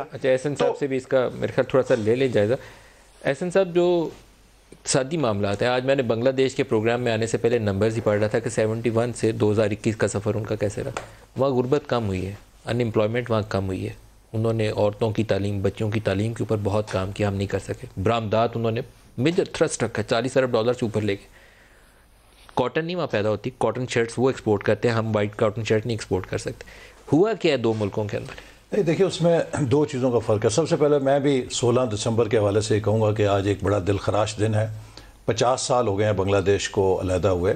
का अच्छा एहसन साहब तो से भी इसका मेरे ख्याल थोड़ा सा ले लें जायज़ा एहसन साहब जो इकसादी मामला है आज मैंने बांग्लादेश के प्रोग्राम में आने से पहले नंबर्स ही पढ़ रहा था कि 71 से 2021 का सफ़र उनका कैसे रहा वहाँ गुर्बत कम हुई है अनएम्प्लॉयमेंट वहाँ कम हुई है उन्होंने औरतों की तालीम बच्चों की तालीम के ऊपर बहुत काम किया हम नहीं कर सके बरामदात उन्होंने मेजर थ्रस्ट रखा चालीस अरब डॉलर से ऊपर लेके कॉटन नहीं वहाँ पैदा होती कॉटन शर्ट्स वो एक्सपोर्ट करते हैं हम वाइट कॉटन शर्ट नहीं एक्सपोर्ट कर सकते हुआ क्या है दो मुल्कों के अंदर नहीं देखिए उसमें दो चीज़ों का फ़र्क है सबसे पहले मैं भी 16 दिसंबर के हवाले से कहूँगा कि आज एक बड़ा दिल खराश दिन है 50 साल हो गए हैं बांग्लादेश को अलहदा हुए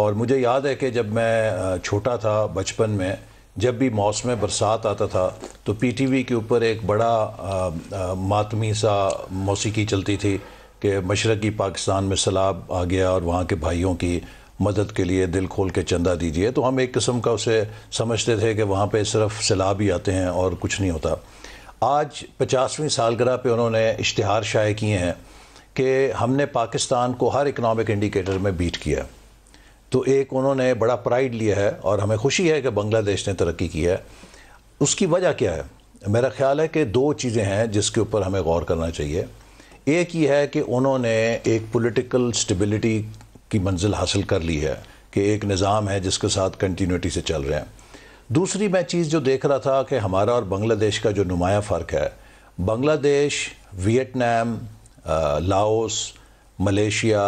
और मुझे याद है कि जब मैं छोटा था बचपन में जब भी मौसम बरसात आता था तो पीटीवी के ऊपर एक बड़ा आ, आ, मातमी सा मौसीकी चलती थी कि मशरक़ी पाकिस्तान में सैलाब आ गया और वहाँ के भाइयों की मदद के लिए दिल खोल के चंदा दीजिए तो हम एक किस्म का उसे समझते थे कि वहाँ पे सिर्फ सैलाब ही आते हैं और कुछ नहीं होता आज पचासवीं सालगराह पे उन्होंने इश्तहार शाये किए हैं कि हमने पाकिस्तान को हर इकनॉमिक इंडिकेटर में बीट किया तो एक उन्होंने बड़ा प्राइड लिया है और हमें खुशी है कि बांग्लादेश ने तरक्की की है उसकी वजह क्या है मेरा ख्याल है कि दो चीज़ें हैं जिसके ऊपर हमें गौर करना चाहिए एक ये है कि उन्होंने एक पॉलिटिकल स्टेबिलिटी की मंजिल हासिल कर ली है कि एक निज़ाम है जिसके साथ कंटिन्यूटी से चल रहे हैं दूसरी मैं चीज़ जो देख रहा था कि हमारा और बांग्लादेश का जो नुमाया फ़र्क है Bangladesh Vietnam Laos Malaysia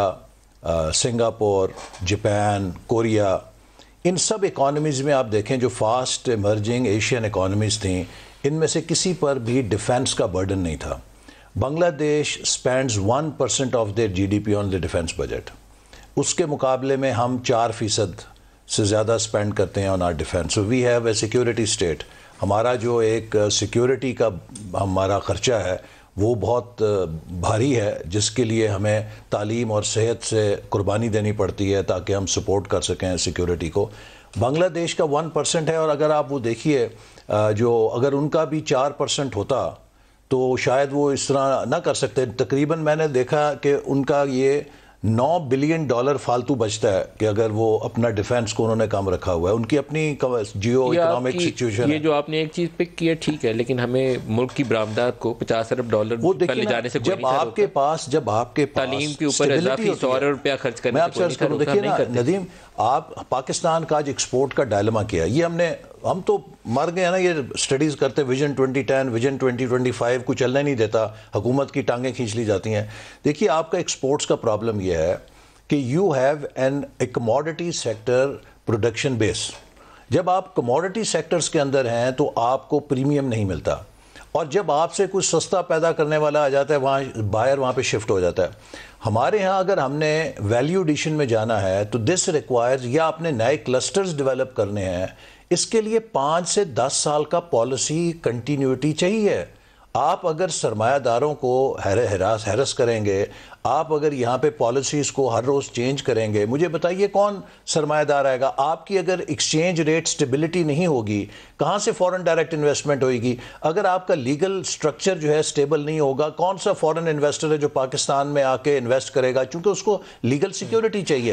Singapore Japan Korea इन सब इकॉनमीज़ में आप देखें जो फास्ट इमर्जिंग एशियन इकॉनमीज़ थी इनमें से किसी पर भी डिफेंस का बर्डन नहीं था Bangladesh spends one percent of G D P on the defence budget उसके मुकाबले में हम चार फीसद से ज़्यादा स्पेंड करते हैं on our defence we have a security state हमारा जो एक सिक्योरिटी uh, का हमारा ख़र्चा है वो बहुत uh, भारी है जिसके लिए हमें तालीम और सेहत से कुर्बानी देनी पड़ती है ताकि हम सपोर्ट कर सकें सिक्योरिटी को बांग्लादेश का वन परसेंट है और अगर आप वो देखिए uh, जो अगर उनका भी चार परसेंट होता तो शायद वो इस तरह ना कर सकते तकरीबन मैंने देखा कि उनका ये नौ बिलियन डॉलर फालतू बचता है कि अगर वो अपना डिफेंस को उन्होंने काम रखा हुआ है उनकी अपनी जियो इकोनॉमिक सिचुएशन ये जो आपने एक चीज पिक की है ठीक है लेकिन हमें मुल्क की बरामदात को पचास अरब डॉलर वो पर जाने से जब आपके पास जब आपके तालीम के ऊपर सौ अरब रुपया खर्च करना देखिए नदीम आप पाकिस्तान का आज एक्सपोर्ट का डायलमा किया ये हमने हम तो मर गए हैं ना ये स्टडीज़ करते विजन 2010 विजन 2025 को चलने नहीं देता हुकूमत की टांगें खींच ली जाती हैं देखिए आपका एक्सपोर्ट्स का प्रॉब्लम ये है कि you have an a commodity sector production base जब आप कमोडिटी सेक्टर्स के अंदर हैं तो आपको प्रीमियम नहीं मिलता और जब आपसे कुछ सस्ता पैदा करने वाला आ जाता है वहाँ बायर वहाँ पे शिफ्ट हो जाता है हमारे यहाँ अगर हमने वैल्यू एडिशन में जाना है तो दिस रिक्वायर्स या आपने नए क्लस्टर्स डेवलप करने हैं इसके लिए पाँच से दस साल का पॉलिसी कंटिन्यूटी चाहिए आप अगर सरमायादारों को हैरास हैरस करेंगे आप अगर यहाँ पे पॉलिसीज़ को हर रोज़ चेंज करेंगे मुझे बताइए कौन सरमायादार आएगा आपकी अगर एक्सचेंज रेट स्टेबिलिटी नहीं होगी कहाँ से फॉरेन डायरेक्ट इन्वेस्टमेंट होगी अगर आपका लीगल स्ट्रक्चर जो है स्टेबल नहीं होगा कौन सा फॉरेन इन्वेस्टर है जो पाकिस्तान में आके इन्वेस्ट करेगा चूंकि उसको लीगल सिक्योरिटी चाहिए